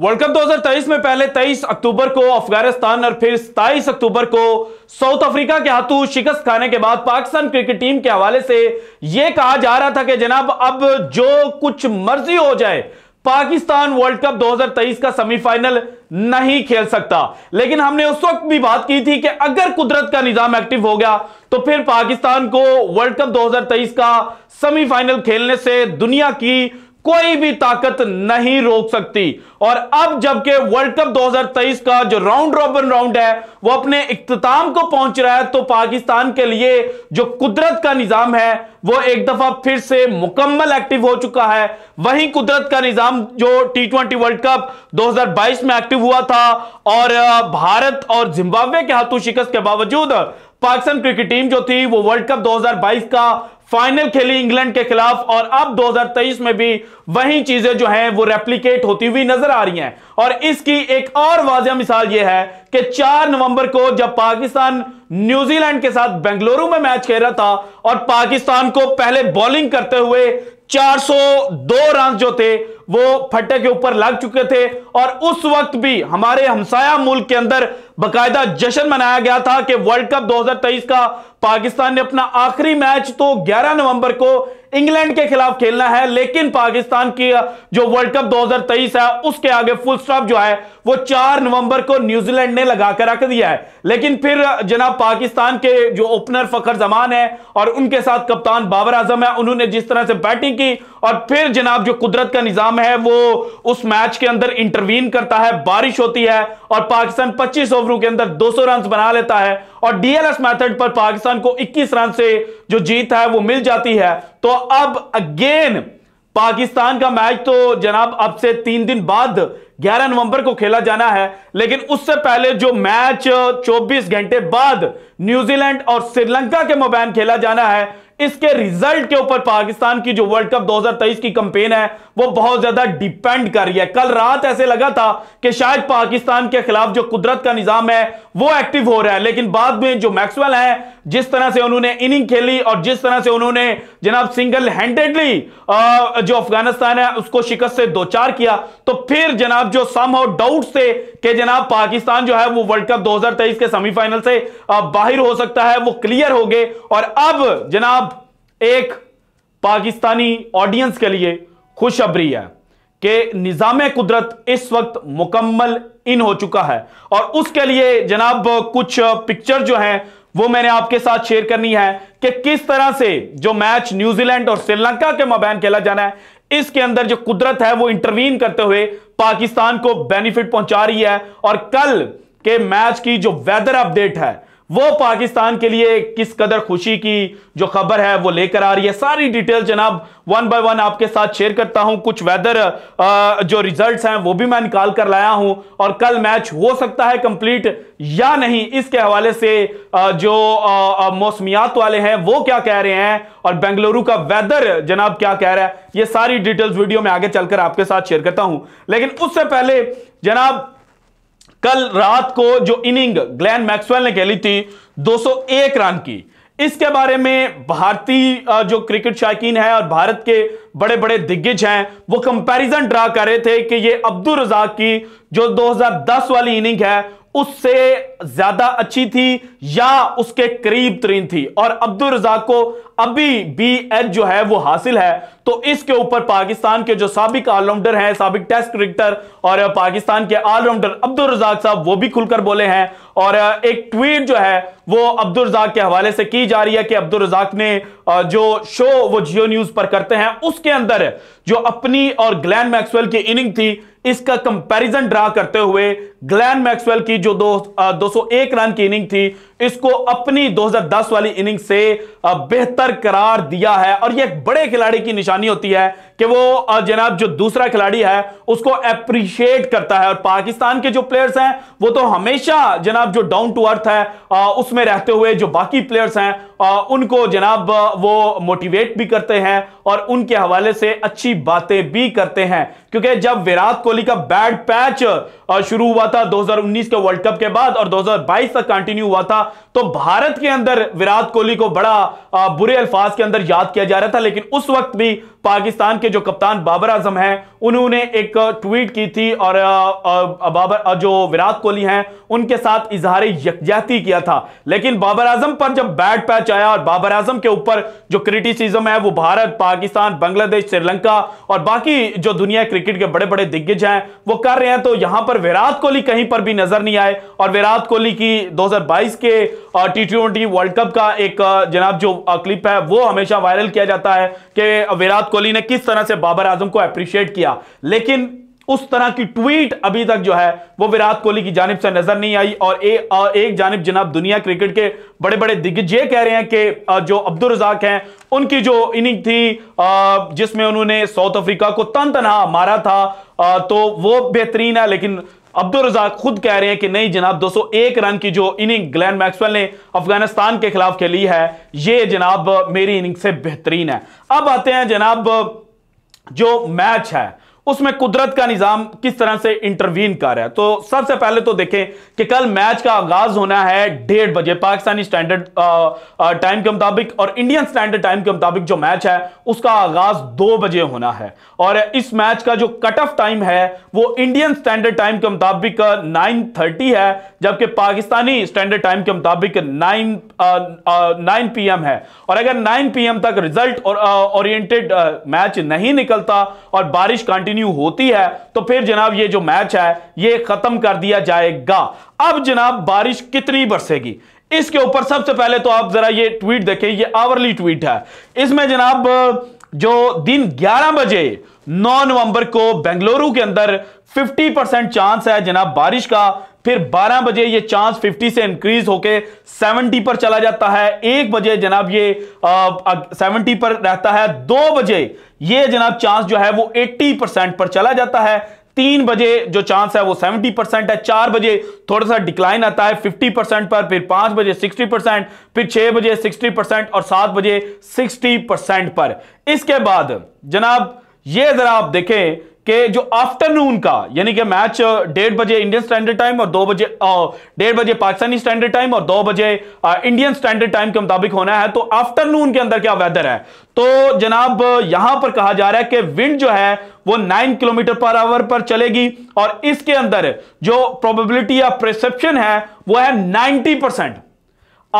world cup 2023 में पहले 23 अक्टूबर को अफगानिस्तान और फिर 27 अक्टूबर को साउथ अफ्रीका के हाथों शिकस्त खाने के बाद पाकिस्तान क्रिकेट टीम के हवाले से यह कहा जा रहा था कि जनाब अब जो कुछ मर्जी हो जाए पाकिस्तान वर्ल्ड कप 2023 का सेमीफाइनल नहीं खेल सकता लेकिन हमने उस वक्त भी बात की थी कि अगर कुदरत का निजाम एक्टिव हो गया तो फिर पाकिस्तान को वर्ल्ड कप 2023 का सेमीफाइनल खेलने से दुनिया की कोई भी ताकत नहीं रोक सकती और अब जबकि वर्ल्ड कप 2023 का जो राउंड रॉबन राउंड है वो अपने इख्ताम को पहुंच रहा है तो पाकिस्तान के लिए जो कुदरत का निजाम है वो एक दफा फिर से मुकम्मल एक्टिव हो चुका है वहीं कुदरत का निजाम जो टी ट्वेंटी वर्ल्ड कप 2022 में एक्टिव हुआ था और भारत और जिम्बाब्वे के हाथों शिकस्त के बावजूद पाकिस्तान क्रिकेट टीम जो थी वो वर्ल्ड कप 2022 का फाइनल खेली इंग्लैंड के खिलाफ और अब 2023 में भी वही चीजें जो हैं वो रेप्लीकेट होती हुई नजर आ रही हैं और इसकी एक और वाजह मिसाल ये है कि 4 नवंबर को जब पाकिस्तान न्यूजीलैंड के साथ बेंगलुरु में मैच खेल रहा था और पाकिस्तान को पहले बॉलिंग करते हुए 402 रन जो थे वो फट्टे के ऊपर लग चुके थे और उस वक्त भी हमारे हमसाया मुल्क के अंदर बकायदा जश्न मनाया गया था कि वर्ल्ड कप 2023 का पाकिस्तान ने अपना आखिरी मैच तो 11 नवंबर को इंग्लैंड के खिलाफ खेलना है लेकिन पाकिस्तान की जो वर्ल्ड कप 2023 है उसके आगे फुल स्टॉप जो है वो 4 नवंबर को न्यूजीलैंड ने लगाकर रख दिया है लेकिन फिर जनाब पाकिस्तान के जो ओपनर फखर जमान है और उनके साथ कप्तान बाबर आजम है उन्होंने जिस तरह से बैटिंग की और फिर जनाब जो कुदरत का निजाम है वो उस मैच के अंदर इंटरवीन करता है बारिश होती है और पाकिस्तान पच्चीस ओवरों के अंदर दो रन बना लेता है और डीएलएस मैथड पर पाकिस्तान को इक्कीस रन से जो जीत है वो मिल जाती है तो अब अगेन पाकिस्तान का मैच तो जनाब अब से तीन दिन बाद 11 नवंबर को खेला जाना है लेकिन उससे पहले जो मैच 24 घंटे बाद न्यूजीलैंड और श्रीलंका के मोबाइल खेला जाना है इसके रिजल्ट के ऊपर पाकिस्तान की जो वर्ल्ड कप 2023 की कंपेन है वो बहुत ज्यादा डिपेंड कर रही है कल रात ऐसे लगा था कि शायद पाकिस्तान के खिलाफ जो कुदरत का निजाम है वो एक्टिव हो रहा है लेकिन बाद में जो मैक्सवेल है जिस तरह से उन्होंने इनिंग खेली और जिस तरह से उन्होंने जनाब सिंगल हैंडेडली जो अफगानिस्तान है उसको शिकस्त से दो चार किया तो फिर जनाब जो सम और डाउट थे कि जनाब पाकिस्तान जो है वो वर्ल्ड कप दो के सेमीफाइनल से बाहर हो सकता है वो क्लियर हो गए और अब जनाब एक पाकिस्तानी ऑडियंस के लिए खुशखबरी है कि निज़ाम कुदरत इस वक्त मुकम्मल इन हो चुका है और उसके लिए जनाब कुछ पिक्चर जो है वो मैंने आपके साथ शेयर करनी है कि किस तरह से जो मैच न्यूजीलैंड और श्रीलंका के मबैन खेला जाना है इसके अंदर जो कुदरत है वो इंटरवीन करते हुए पाकिस्तान को बेनिफिट पहुंचा रही है और कल के मैच की जो वेदर अपडेट है वो पाकिस्तान के लिए किस कदर खुशी की जो खबर है वो लेकर आ रही है सारी डिटेल जनाब वन बाय वन आपके साथ शेयर करता हूं कुछ वेदर जो रिजल्ट्स हैं वो भी मैं निकाल कर लाया हूं और कल मैच हो सकता है कंप्लीट या नहीं इसके हवाले से जो मौसमियात वाले हैं वो क्या कह रहे हैं और बेंगलुरु का वेदर जनाब क्या कह रहा है ये सारी डिटेल्स वीडियो में आगे चलकर आपके साथ शेयर करता हूं लेकिन उससे पहले जनाब कल रात को जो इनिंग ग्लैन मैक्सवेल ने खेली थी 201 रन की इसके बारे में भारतीय जो क्रिकेट शायकीन है और भारत के बड़े बड़े दिग्गज हैं वो कंपैरिजन ड्रा कर रहे थे कि ये अब्दुल रजाक की जो 2010 वाली इनिंग है उससे ज्यादा अच्छी थी या उसके करीब तरीन थी और अब्दुल रजाक को अभी बी एच जो है वो हासिल है तो इसके ऊपर पाकिस्तान के जो सबक ऑलराउंडर हैं सबक टेस्ट क्रिकेटर और पाकिस्तान के ऑलराउंडर अब्दुल रजाक साहब वो भी खुलकर बोले हैं और एक ट्वीट जो है वो अब्दुल रजाक के हवाले से की जा रही है कि अब्दुल रजाक ने जो शो वो जियो न्यूज पर करते हैं उसके अंदर जो अपनी और ग्लैन मैक्सवेल की इनिंग थी इसका कंपैरिजन ड्रा करते हुए ग्लैन मैक्सवेल की जो दो दो 201 रन की इनिंग थी इसको अपनी 2010 वाली इनिंग से बेहतर करार दिया है और यह एक बड़े खिलाड़ी की निशानी होती है कि वो जनाब जो दूसरा खिलाड़ी है उसको अप्रिशिएट करता है और पाकिस्तान के जो प्लेयर्स हैं वो तो हमेशा जनाब जो डाउन टू अर्थ है उसमें रहते हुए जो बाकी प्लेयर्स हैं उनको जनाब वो मोटिवेट भी करते हैं और उनके हवाले से अच्छी बातें भी करते हैं क्योंकि जब विराट कोहली का बैड पैच शुरू हुआ था 2019 के वर्ल्ड कप के बाद और 2022 तक कंटिन्यू हुआ था तो भारत के अंदर विराट कोहली को बड़ा बुरे अल्फाज के अंदर याद किया जा रहा था लेकिन उस वक्त भी पाकिस्तान के जो कप्तान बाबर आजम हैं उन्होंने एक ट्वीट की थी और बाबर जो विराट कोहली हैं उनके साथ इजहार यकजहती किया था लेकिन बाबर आजम पर जब बैट पैच आया और बाबर आजम के ऊपर जो क्रिटिसिज्म है वो भारत पाकिस्तान बांग्लादेश श्रीलंका और बाकी जो दुनिया क्रिकेट के बड़े बड़े दिग्गज हैं वो कर रहे हैं तो यहां पर विराट कोहली कहीं पर भी नजर नहीं आए और विराट कोहली की दो के टी ट्वेंटी वर्ल्ड कप का एक जनाब जो क्लिप है वो हमेशा वायरल किया जाता है कि विराट कोहली ने किस तरह से बाबर आजम को अप्रिशिएट किया लेकिन उस तरह की ट्वीट अभी तक जो है वो विराट कोहली की जानब से नजर नहीं आई और ए, और एक जानब जनाब दुनिया क्रिकेट के बड़े बड़े दिग्गज ये कह रहे हैं कि जो अब्दुल रजाक हैं उनकी जो इनिंग थी जिसमें उन्होंने साउथ अफ्रीका को तन तनहा मारा था तो वो बेहतरीन है लेकिन अब्दुल रजाक खुद कह रहे हैं कि नहीं जनाब 201 रन की जो इनिंग ग्लैन मैक्सवेल ने अफगानिस्तान के खिलाफ खेली है ये जनाब मेरी इनिंग से बेहतरीन है अब आते हैं जनाब जो मैच है उसमें कुदरत का निजाम किस तरह से इंटरवीन कर रहा है तो सबसे पहले तो देखें कि कल मैच का आगाज होना है डेढ़ बजे पाकिस्तानी स्टैंडर्ड टाइम के मुताबिक और इंडियन स्टैंडर्ड टाइम के मुताबिक जो मैच है उसका आगाज दो बजे होना है और इस मैच का जो कट ऑफ टाइम है वो इंडियन स्टैंडर्ड टाइम के मुताबिक नाइन थर्टी है जबकि पाकिस्तानी स्टैंडर्ड टाइम के मुताबिक नाइन नाइन पी एम है और अगर नाइन पी एम तक रिजल्ट और ओरिएंटेड मैच नहीं निकलता और बारिश कंटिन्यू कंटिन्यू होती है तो फिर जनाब ये जो मैच है ये खत्म कर दिया जाएगा अब जनाब बारिश कितनी बरसेगी इसके ऊपर सबसे पहले तो आप जरा ये ट्वीट देखें ये आवरली ट्वीट है इसमें जनाब जो दिन 11 बजे 9 नवंबर को बेंगलुरु के अंदर 50 परसेंट चांस है जनाब बारिश का फिर 12 बजे ये चांस 50 से इंक्रीज होके 70 पर चला जाता है एक बजे जनाब ये आ, 70 पर रहता है दो बजे ये जनाब चांस जो है वो 80 परसेंट पर चला जाता है तीन बजे जो चांस है वो 70 परसेंट है चार बजे थोड़ा सा डिक्लाइन आता है 50 परसेंट पर फिर पांच बजे 60 परसेंट फिर छह बजे 60 परसेंट और सात बजे 60 परसेंट पर इसके बाद जनाब ये जरा आप देखें कि जो आफ्टरनून का यानी कि मैच डेढ़ बजे इंडियन स्टैंडर्ड टाइम और दो बजे डेढ़ बजे पाकिस्तानी स्टैंडर्ड टाइम और दो बजे इंडियन स्टैंडर्ड टाइम के मुताबिक होना है तो आफ्टरनून के अंदर क्या वेदर है तो जनाब यहां पर कहा जा रहा है कि विंड जो है वो 9 किलोमीटर पर आवर पर चलेगी और इसके अंदर जो प्रोबेबिलिटी या प्रसप्शन है वह है नाइनटी परसेंट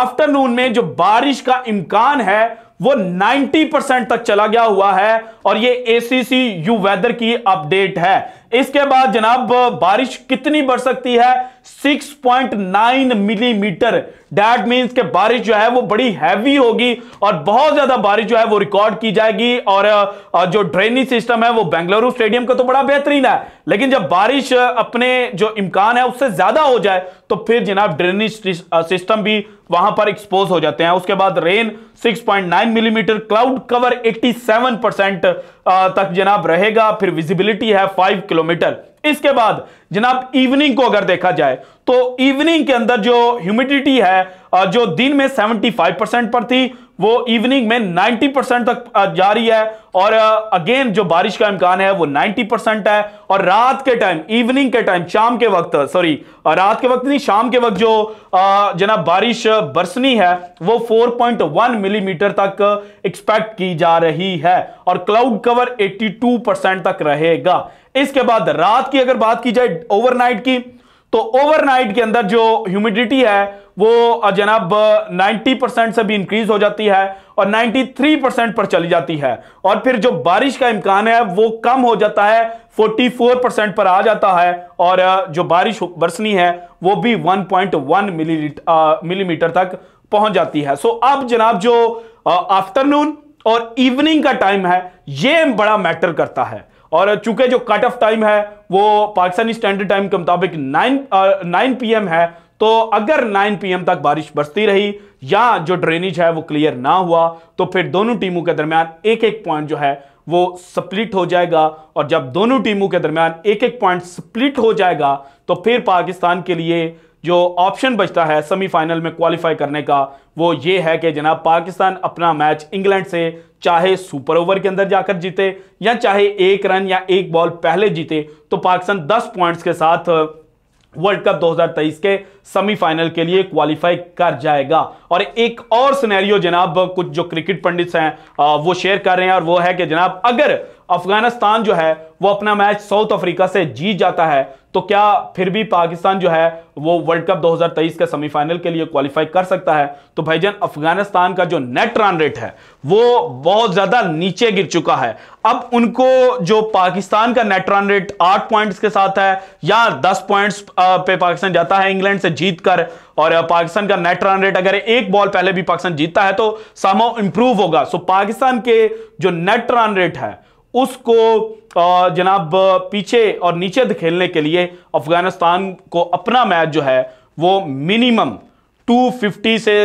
आफ्टरनून में जो बारिश का इम्कान है वो 90 परसेंट तक चला गया हुआ है और ये एसीसी यू वेदर की अपडेट है इसके बाद जनाब बारिश कितनी बढ़ सकती है 6.9 मिलीमीटर डैट मीन्स के बारिश जो है वो बड़ी हैवी होगी और बहुत ज्यादा बारिश जो है वो रिकॉर्ड की जाएगी और जो ड्रेनेज सिस्टम है वो बेंगलुरु स्टेडियम का तो बड़ा बेहतरीन है लेकिन जब बारिश अपने जो इम्कान है उससे ज्यादा हो जाए तो फिर जनाब ड्रेनेज सिस्टम भी वहां पर एक्सपोज हो जाते हैं उसके बाद rain 6.9 millimetre cloud cover 87 percent तक जनाब रहेगा फिर विजिबिलिटी है फाइव किलोमीटर इसके बाद जनाब इवनिंग को अगर देखा जाए तो इवनिंग के अंदर जो ह्यूमिडिटी है जो दिन में 75 परसेंट पर थी वो इवनिंग में 90 परसेंट तक जा रही है और अगेन जो बारिश का इम्कान है वो 90 परसेंट है और रात के टाइम इवनिंग के टाइम शाम के वक्त सॉरी रात के वक्त नहीं शाम के वक्त जो जनाब बारिश बरसनी है वो 4.1 मिलीमीटर तक एक्सपेक्ट की जा रही है और क्लाउड कवर 82 परसेंट तक रहेगा इसके बाद रात की अगर बात की जाए ओवरनाइट की तो ओवरनाइट के अंदर जो ह्यूमिडिटी है वो जनाब 90 परसेंट से भी इंक्रीज हो जाती है और 93 परसेंट पर चली जाती है और फिर जो बारिश का इम्कान है वो कम हो जाता है 44 परसेंट पर आ जाता है और जो बारिश बरसनी है वो भी 1.1 मिलीमीटर तक पहुंच जाती है सो अब जनाब जो आफ्टरनून और इवनिंग का टाइम है ये बड़ा मैटर करता है और चूंकि जो कट ऑफ टाइम है वो पाकिस्तानी स्टैंडर्ड टाइम के मुताबिक नाइन नाइन पी है तो अगर 9 पीएम तक बारिश बरसती रही या जो ड्रेनेज है वो क्लियर ना हुआ तो फिर दोनों टीमों के दरमियान एक एक पॉइंट जो है वो स्प्लिट हो जाएगा और जब दोनों टीमों के दरमियान एक एक पॉइंट स्प्लिट हो जाएगा तो फिर पाकिस्तान के लिए जो ऑप्शन बचता है सेमीफाइनल में क्वालिफाई करने का वो ये है कि जनाब पाकिस्तान अपना मैच इंग्लैंड से चाहे सुपर ओवर के अंदर जाकर जीते या चाहे एक रन या एक बॉल पहले जीते तो पाकिस्तान 10 पॉइंट्स के साथ वर्ल्ड कप 2023 के सेमीफाइनल के लिए क्वालिफाई कर जाएगा और एक और सिनेरियो जनाब कुछ जो क्रिकेट पंडित हैं वो शेयर कर रहे हैं और वो है कि जनाब अगर अफगानिस्तान जो है वो अपना मैच साउथ अफ्रीका से जीत जाता है तो क्या फिर भी पाकिस्तान जो है वो वर्ल्ड कप 2023 के सेमीफाइनल के लिए क्वालिफाई कर सकता है तो भाईजान अफगानिस्तान का जो नेट रन रेट है वो बहुत ज्यादा नीचे गिर चुका है अब उनको जो पाकिस्तान का नेट रन रेट आठ पॉइंट्स के साथ है या दस पॉइंट्स पे पाकिस्तान जाता है इंग्लैंड से जीत कर और पाकिस्तान का नेट रन रेट अगर एक बॉल पहले भी पाकिस्तान जीतता है तो सामो इंप्रूव होगा सो पाकिस्तान के जो नेट रन रेट है उसको जनाब पीछे और नीचे धकेलने के लिए अफगानिस्तान को अपना मैच जो है वो मिनिमम 250 से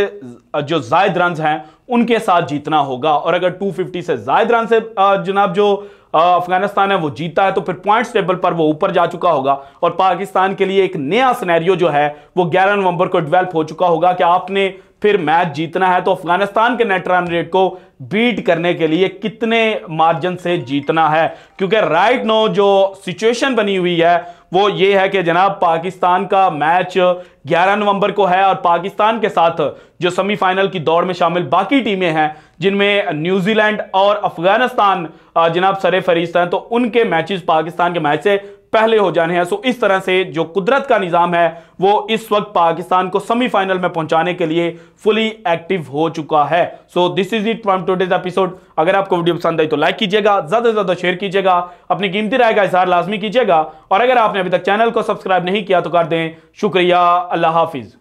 जो जायद रन हैं उनके साथ जीतना होगा और अगर 250 से जायद रन से जनाब जो अफगानिस्तान है वो जीता है तो फिर पॉइंट्स टेबल पर वो ऊपर जा चुका होगा और पाकिस्तान के लिए एक नया सिनेरियो जो है वो 11 नवंबर को डेवलप हो चुका होगा कि आपने फिर मैच जीतना है तो अफगानिस्तान के नेट रन रेट को बीट करने के लिए कितने मार्जिन से जीतना है क्योंकि राइट नो जो सिचुएशन बनी हुई है वो ये है कि जनाब पाकिस्तान का मैच 11 नवंबर को है और पाकिस्तान के साथ जो सेमीफाइनल की दौड़ में शामिल बाकी टीमें हैं जिनमें न्यूजीलैंड और अफगानिस्तान जनाब सरे फहरिस्त हैं तो उनके मैचेस पाकिस्तान के मैच से पहले हो जाने हैं सो इस तरह से जो कुदरत का निज़ाम है वो इस वक्त पाकिस्तान को सेमीफाइनल में पहुंचाने के लिए फुली एक्टिव हो चुका है so this is it from today's episode अगर आपको वीडियो पसंद आई तो लाइक कीजिएगा ज़्यादा से ज़्यादा शेयर कीजिएगा अपनी कीमती राय का इजहार लाजमी कीजिएगा और अगर आपने अभी तक चैनल को सब्सक्राइब नहीं किया तो कर दें शुक्रिया अल्लाह हाफिज़